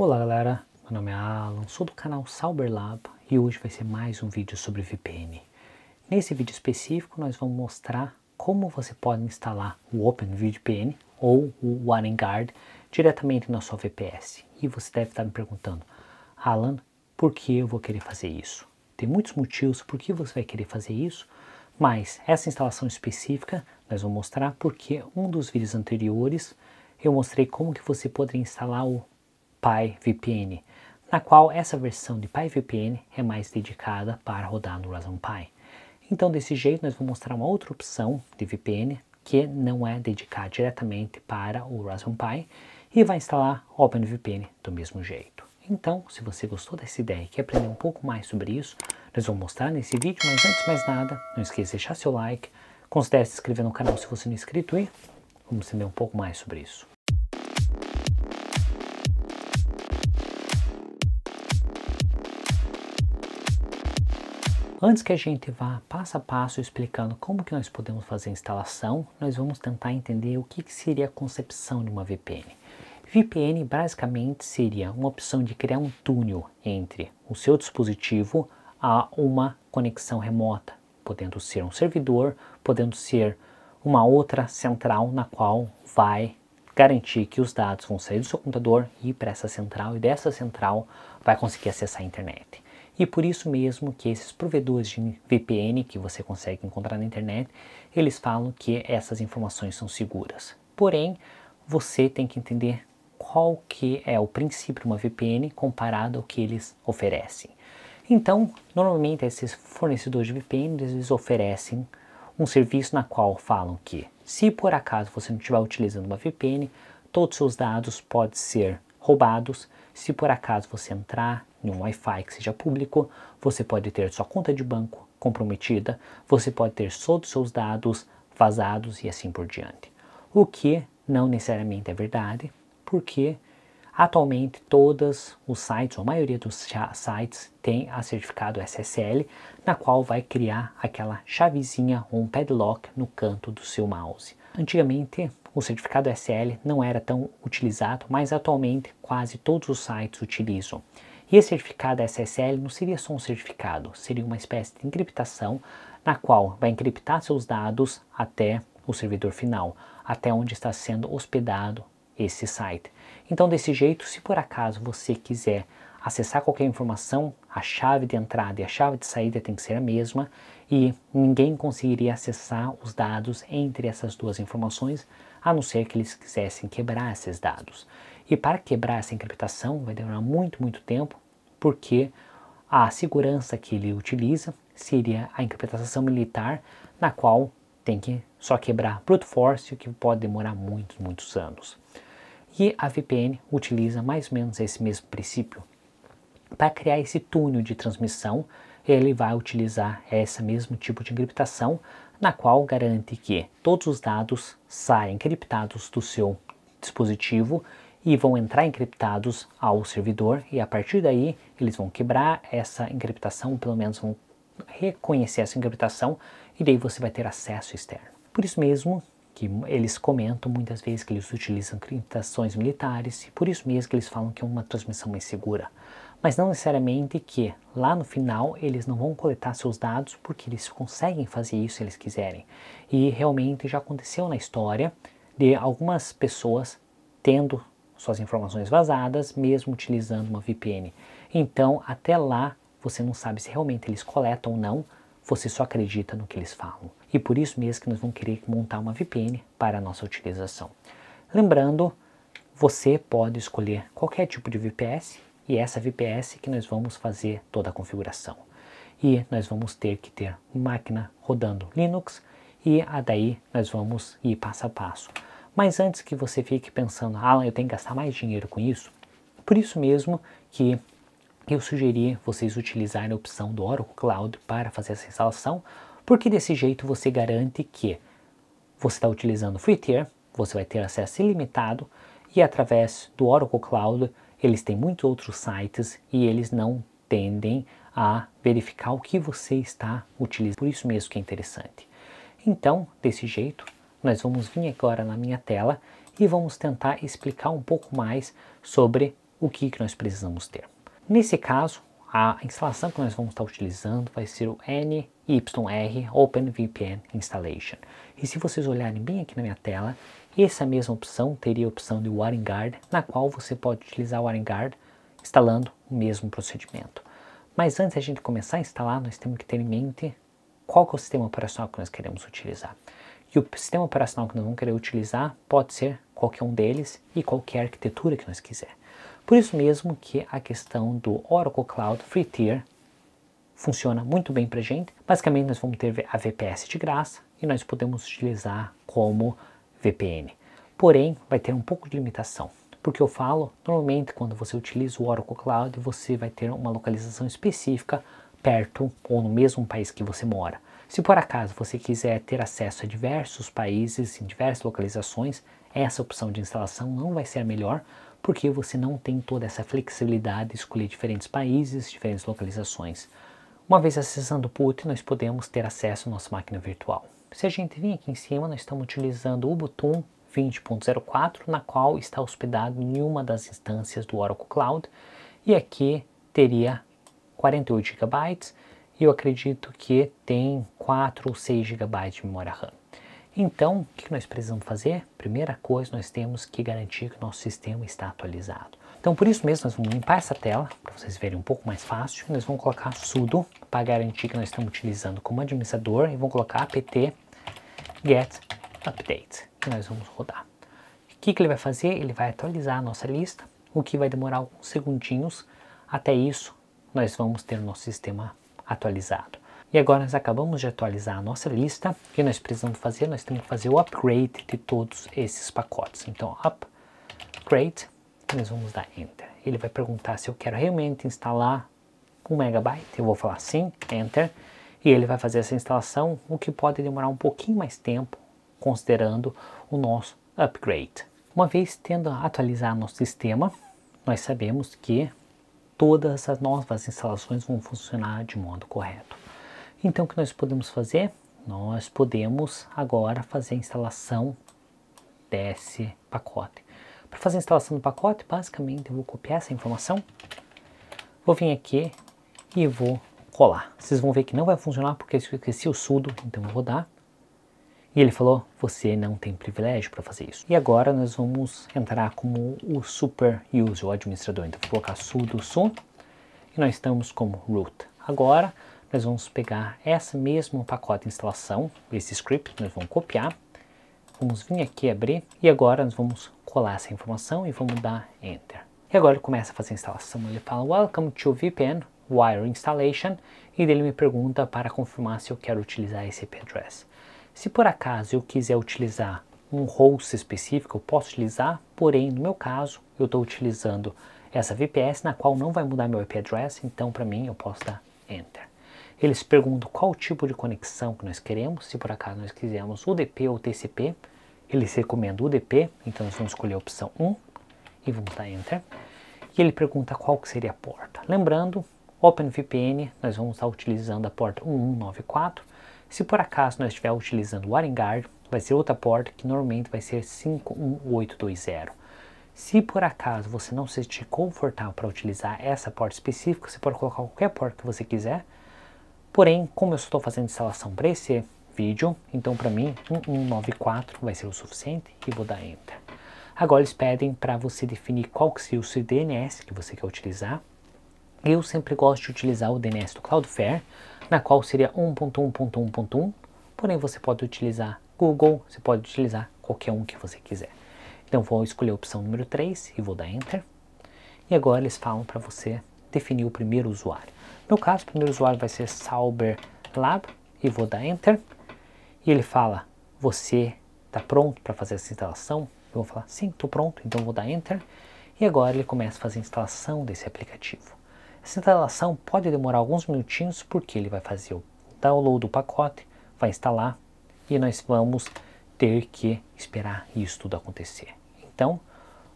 Olá galera, meu nome é Alan, sou do canal Sauber Lab e hoje vai ser mais um vídeo sobre VPN. Nesse vídeo específico nós vamos mostrar como você pode instalar o OpenVPN ou o WarrenGuard diretamente na sua VPS. E você deve estar me perguntando, Alan, por que eu vou querer fazer isso? Tem muitos motivos por que você vai querer fazer isso, mas essa instalação específica nós vamos mostrar porque um dos vídeos anteriores eu mostrei como que você poderia instalar o PyVPN, na qual essa versão de PyVPN é mais dedicada para rodar no Raspberry Pi. Então, desse jeito, nós vamos mostrar uma outra opção de VPN que não é dedicada diretamente para o Raspberry Pi e vai instalar OpenVPN do mesmo jeito. Então, se você gostou dessa ideia e quer aprender um pouco mais sobre isso, nós vamos mostrar nesse vídeo, mas antes de mais nada, não esqueça de deixar seu like, considere se inscrever no canal se você não é inscrito e vamos entender um pouco mais sobre isso. Antes que a gente vá passo a passo explicando como que nós podemos fazer a instalação, nós vamos tentar entender o que, que seria a concepção de uma VPN. VPN basicamente seria uma opção de criar um túnel entre o seu dispositivo a uma conexão remota, podendo ser um servidor, podendo ser uma outra central na qual vai garantir que os dados vão sair do seu computador e ir para essa central e dessa central vai conseguir acessar a internet. E por isso mesmo que esses provedores de VPN que você consegue encontrar na internet, eles falam que essas informações são seguras. Porém, você tem que entender qual que é o princípio de uma VPN comparado ao que eles oferecem. Então, normalmente esses fornecedores de VPN, eles oferecem um serviço na qual falam que se por acaso você não estiver utilizando uma VPN, todos os seus dados podem ser roubados se por acaso você entrar em um Wi-Fi que seja público, você pode ter sua conta de banco comprometida, você pode ter todos os seus dados vazados e assim por diante. O que não necessariamente é verdade, porque atualmente todos os sites, ou a maioria dos sites, tem a certificado SSL, na qual vai criar aquela chavezinha ou um padlock no canto do seu mouse. Antigamente, o certificado SSL não era tão utilizado, mas atualmente quase todos os sites utilizam. E esse certificado SSL não seria só um certificado, seria uma espécie de encriptação na qual vai encriptar seus dados até o servidor final, até onde está sendo hospedado esse site. Então, desse jeito, se por acaso você quiser acessar qualquer informação, a chave de entrada e a chave de saída tem que ser a mesma e ninguém conseguiria acessar os dados entre essas duas informações, a não ser que eles quisessem quebrar esses dados. E para quebrar essa encriptação vai demorar muito, muito tempo, porque a segurança que ele utiliza seria a encriptação militar, na qual tem que só quebrar brute force, o que pode demorar muitos, muitos anos. E a VPN utiliza mais ou menos esse mesmo princípio. Para criar esse túnel de transmissão, ele vai utilizar esse mesmo tipo de encriptação, na qual garante que todos os dados saem encriptados do seu dispositivo e vão entrar encriptados ao servidor e a partir daí eles vão quebrar essa encriptação, pelo menos vão reconhecer essa encriptação e daí você vai ter acesso externo. Por isso mesmo que eles comentam muitas vezes que eles utilizam encriptações militares e por isso mesmo que eles falam que é uma transmissão mais segura mas não necessariamente que lá no final eles não vão coletar seus dados porque eles conseguem fazer isso se eles quiserem. E realmente já aconteceu na história de algumas pessoas tendo suas informações vazadas, mesmo utilizando uma VPN. Então, até lá, você não sabe se realmente eles coletam ou não, você só acredita no que eles falam. E por isso mesmo que nós vamos querer montar uma VPN para a nossa utilização. Lembrando, você pode escolher qualquer tipo de VPS, e essa VPS que nós vamos fazer toda a configuração. E nós vamos ter que ter máquina rodando Linux e a daí nós vamos ir passo a passo. Mas antes que você fique pensando, Alan, eu tenho que gastar mais dinheiro com isso, por isso mesmo que eu sugeri vocês utilizarem a opção do Oracle Cloud para fazer essa instalação, porque desse jeito você garante que você está utilizando o Free Tier, você vai ter acesso ilimitado e através do Oracle Cloud eles têm muitos outros sites e eles não tendem a verificar o que você está utilizando. Por isso mesmo que é interessante. Então, desse jeito, nós vamos vir agora na minha tela e vamos tentar explicar um pouco mais sobre o que, que nós precisamos ter. Nesse caso, a instalação que nós vamos estar utilizando vai ser o NYR OpenVPN Installation. E se vocês olharem bem aqui na minha tela, essa mesma opção teria a opção de Warren na qual você pode utilizar o Warren instalando o mesmo procedimento. Mas antes a gente começar a instalar, nós temos que ter em mente qual é o sistema operacional que nós queremos utilizar. E o sistema operacional que nós vamos querer utilizar pode ser qualquer um deles e qualquer arquitetura que nós quiser. Por isso mesmo que a questão do Oracle Cloud Free Tier funciona muito bem para a gente. Basicamente, nós vamos ter a VPS de graça e nós podemos utilizar como VPN. Porém, vai ter um pouco de limitação, porque eu falo, normalmente quando você utiliza o Oracle Cloud, você vai ter uma localização específica perto ou no mesmo país que você mora. Se por acaso você quiser ter acesso a diversos países em diversas localizações, essa opção de instalação não vai ser a melhor, porque você não tem toda essa flexibilidade de escolher diferentes países, diferentes localizações. Uma vez acessando o put, nós podemos ter acesso à nossa máquina virtual. Se a gente vir aqui em cima, nós estamos utilizando o Ubuntu 20.04, na qual está hospedado em uma das instâncias do Oracle Cloud, e aqui teria 48 GB, e eu acredito que tem 4 ou 6 GB de memória RAM. Então, o que nós precisamos fazer? Primeira coisa, nós temos que garantir que o nosso sistema está atualizado. Então, por isso mesmo, nós vamos limpar essa tela, para vocês verem um pouco mais fácil. Nós vamos colocar sudo, para garantir que nós estamos utilizando como administrador, e vamos colocar apt get update, que nós vamos rodar. O que, que ele vai fazer? Ele vai atualizar a nossa lista, o que vai demorar alguns segundinhos. Até isso, nós vamos ter o nosso sistema atualizado. E agora nós acabamos de atualizar a nossa lista. O que nós precisamos fazer? Nós temos que fazer o upgrade de todos esses pacotes. Então, upgrade nós vamos dar Enter. Ele vai perguntar se eu quero realmente instalar um megabyte, eu vou falar sim, Enter, e ele vai fazer essa instalação, o que pode demorar um pouquinho mais tempo, considerando o nosso upgrade. Uma vez tendo atualizado atualizar nosso sistema, nós sabemos que todas as novas instalações vão funcionar de modo correto. Então o que nós podemos fazer? Nós podemos agora fazer a instalação desse pacote. Para fazer a instalação do pacote, basicamente eu vou copiar essa informação, vou vir aqui e vou colar. Vocês vão ver que não vai funcionar porque eu esqueci o sudo, então vou dar. E ele falou, você não tem privilégio para fazer isso. E agora nós vamos entrar como o super user, o administrador. Então vou colocar sudo su e nós estamos como root. Agora nós vamos pegar esse mesmo pacote de instalação, esse script, nós vamos copiar Vamos vir aqui abrir e agora nós vamos colar essa informação e vamos dar Enter. E agora ele começa a fazer a instalação. Ele fala Welcome to VPN Wire Installation e ele me pergunta para confirmar se eu quero utilizar esse IP address. Se por acaso eu quiser utilizar um host específico, eu posso utilizar, porém no meu caso eu estou utilizando essa VPS na qual não vai mudar meu IP address, então para mim eu posso dar Enter. Eles perguntam qual tipo de conexão que nós queremos, se por acaso nós quisermos UDP ou TCP, eles recomendam UDP, então nós vamos escolher a opção 1 e vamos dar Enter. E ele pergunta qual que seria a porta. Lembrando, OpenVPN, nós vamos estar utilizando a porta 1194. Se por acaso nós estiver utilizando o WireGuard, vai ser outra porta que normalmente vai ser 51820. Se por acaso você não se sentir confortável para utilizar essa porta específica, você pode colocar qualquer porta que você quiser, Porém, como eu estou fazendo instalação para esse vídeo, então para mim 1194 vai ser o suficiente e vou dar Enter. Agora eles pedem para você definir qual que seja o seu DNS que você quer utilizar. Eu sempre gosto de utilizar o DNS do Cloudflare, na qual seria 1.1.1.1, porém você pode utilizar Google, você pode utilizar qualquer um que você quiser. Então vou escolher a opção número 3 e vou dar Enter. E agora eles falam para você definir o primeiro usuário. No meu caso, o primeiro usuário vai ser Sauber Lab e vou dar Enter. E ele fala, você está pronto para fazer essa instalação? Eu vou falar, sim, estou pronto, então vou dar Enter. E agora ele começa a fazer a instalação desse aplicativo. Essa instalação pode demorar alguns minutinhos, porque ele vai fazer o download do pacote, vai instalar, e nós vamos ter que esperar isso tudo acontecer. Então,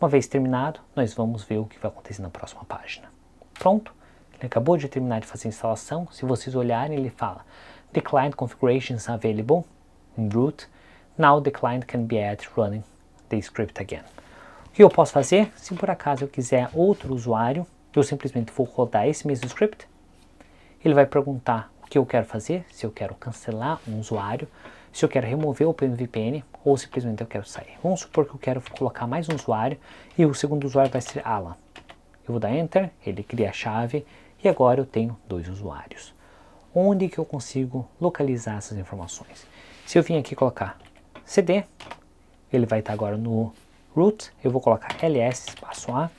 uma vez terminado, nós vamos ver o que vai acontecer na próxima página. Pronto, ele acabou de terminar de fazer a instalação. Se vocês olharem, ele fala The client configurations available in root. Now the client can be at running the script again. O que eu posso fazer? Se por acaso eu quiser outro usuário, eu simplesmente vou rodar esse mesmo script. Ele vai perguntar o que eu quero fazer, se eu quero cancelar um usuário, se eu quero remover o PMVPN ou simplesmente eu quero sair. Vamos supor que eu quero colocar mais um usuário e o segundo usuário vai ser Alan. Eu vou dar Enter, ele cria a chave e agora eu tenho dois usuários. Onde que eu consigo localizar essas informações? Se eu vim aqui colocar CD, ele vai estar agora no root, eu vou colocar ls espaço a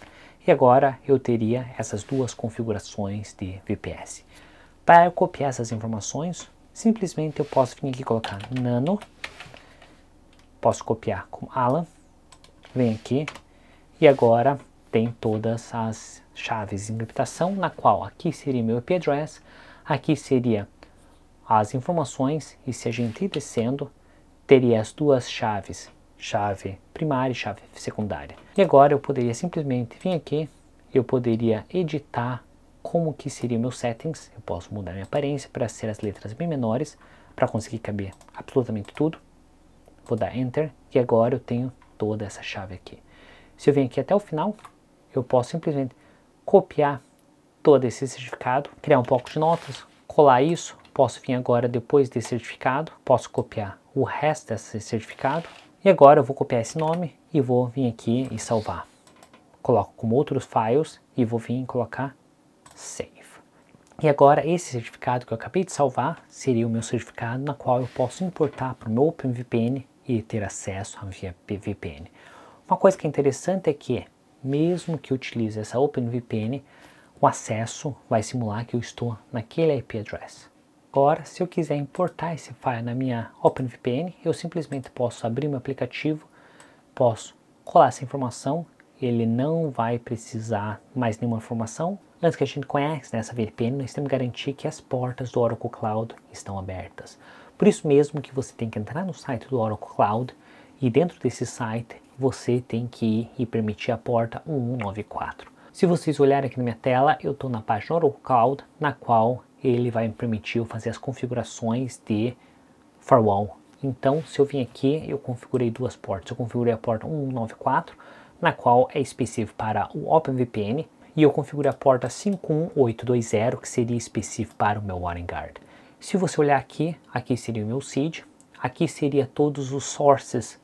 e agora eu teria essas duas configurações de VPS. Para copiar essas informações, simplesmente eu posso vir aqui colocar nano, posso copiar com Alan, vem aqui e agora tem todas as chaves de encriptação, na qual aqui seria meu IP address, aqui seria as informações, e se a gente ir descendo, teria as duas chaves, chave primária e chave secundária. E agora eu poderia simplesmente vir aqui, eu poderia editar como que seria meus settings, eu posso mudar minha aparência para ser as letras bem menores, para conseguir caber absolutamente tudo. Vou dar Enter, e agora eu tenho toda essa chave aqui. Se eu venho aqui até o final, eu posso simplesmente copiar todo esse certificado, criar um bloco de notas, colar isso, posso vir agora depois desse certificado, posso copiar o resto desse certificado, e agora eu vou copiar esse nome e vou vir aqui e salvar. Coloco como outros files e vou vir colocar save. E agora esse certificado que eu acabei de salvar seria o meu certificado na qual eu posso importar para o meu OpenVPN e ter acesso via PVPN. Uma coisa que é interessante é que mesmo que utilize essa OpenVPN, o acesso vai simular que eu estou naquele IP address. Agora, se eu quiser importar esse file na minha OpenVPN, eu simplesmente posso abrir meu aplicativo, posso colar essa informação, ele não vai precisar mais nenhuma informação. Antes que a gente conhece nessa né, VPN, nós temos que garantir que as portas do Oracle Cloud estão abertas. Por isso mesmo que você tem que entrar no site do Oracle Cloud e dentro desse site você tem que ir e permitir a porta 1194. Se vocês olharem aqui na minha tela, eu estou na página AutoCloud, na qual ele vai me permitir fazer as configurações de firewall. Então, se eu vim aqui, eu configurei duas portas. Eu configurei a porta 194, na qual é específico para o OpenVPN, e eu configurei a porta 51820, que seria específico para o meu WarrenGuard. Se você olhar aqui, aqui seria o meu seed, aqui seria todos os sources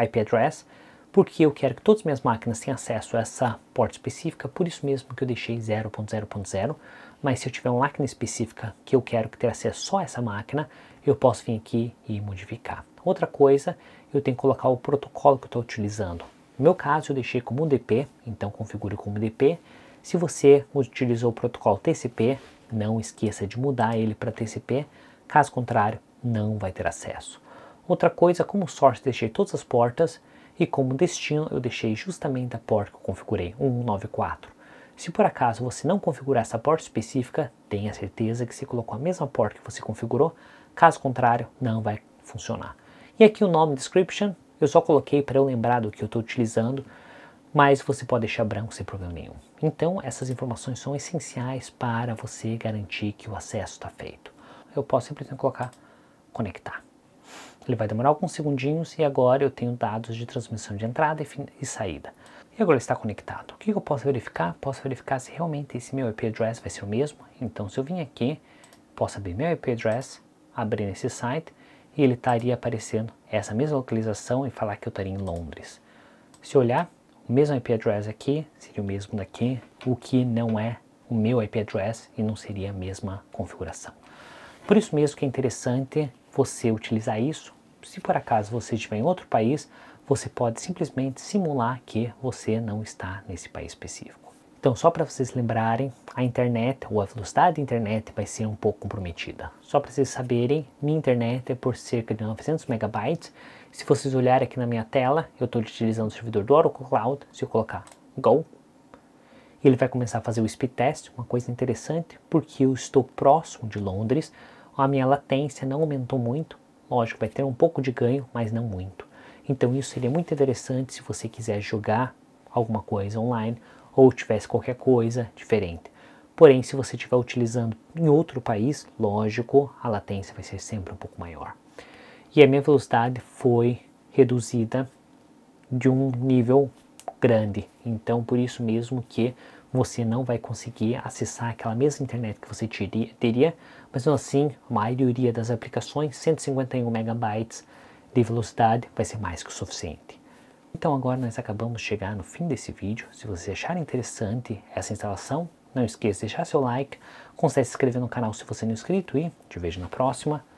IP address, porque eu quero que todas as minhas máquinas tenham acesso a essa porta específica, por isso mesmo que eu deixei 0.0.0, mas se eu tiver uma máquina específica que eu quero que tenha acesso só a essa máquina, eu posso vir aqui e modificar. Outra coisa, eu tenho que colocar o protocolo que eu estou utilizando. No meu caso, eu deixei como UDP, então configure como UDP. Se você utilizou o protocolo TCP, não esqueça de mudar ele para TCP, caso contrário, não vai ter acesso. Outra coisa, como source, deixei todas as portas, e como destino eu deixei justamente a porta que eu configurei, 194. Se por acaso você não configurar essa porta específica, tenha certeza que você colocou a mesma porta que você configurou, caso contrário, não vai funcionar. E aqui o nome description, eu só coloquei para eu lembrar do que eu estou utilizando, mas você pode deixar branco sem problema nenhum. Então, essas informações são essenciais para você garantir que o acesso está feito. Eu posso simplesmente colocar conectar. Ele vai demorar alguns segundinhos e agora eu tenho dados de transmissão de entrada e, e saída. E agora está conectado. O que eu posso verificar? Posso verificar se realmente esse meu IP address vai ser o mesmo. Então se eu vim aqui, posso abrir meu IP address, abrir nesse site e ele estaria aparecendo essa mesma localização e falar que eu estaria em Londres. Se olhar, o mesmo IP address aqui seria o mesmo daqui, o que não é o meu IP address e não seria a mesma configuração. Por isso mesmo que é interessante você utilizar isso, se por acaso você estiver em outro país, você pode simplesmente simular que você não está nesse país específico. Então, só para vocês lembrarem, a internet ou a velocidade da internet vai ser um pouco comprometida. Só para vocês saberem, minha internet é por cerca de 900 megabytes. Se vocês olharem aqui na minha tela, eu estou utilizando o servidor do Oracle Cloud. Se eu colocar Go, ele vai começar a fazer o speed test, uma coisa interessante, porque eu estou próximo de Londres, a minha latência não aumentou muito, lógico, vai ter um pouco de ganho, mas não muito. Então isso seria muito interessante se você quiser jogar alguma coisa online ou tivesse qualquer coisa diferente. Porém, se você estiver utilizando em outro país, lógico, a latência vai ser sempre um pouco maior. E a minha velocidade foi reduzida de um nível grande. Então, por isso mesmo que você não vai conseguir acessar aquela mesma internet que você teria, mas assim, a maioria das aplicações, 151 megabytes de velocidade vai ser mais que o suficiente. Então agora nós acabamos de chegar no fim desse vídeo. Se você achar interessante essa instalação, não esqueça de deixar seu like, consegue se inscrever no canal se você não é inscrito e te vejo na próxima.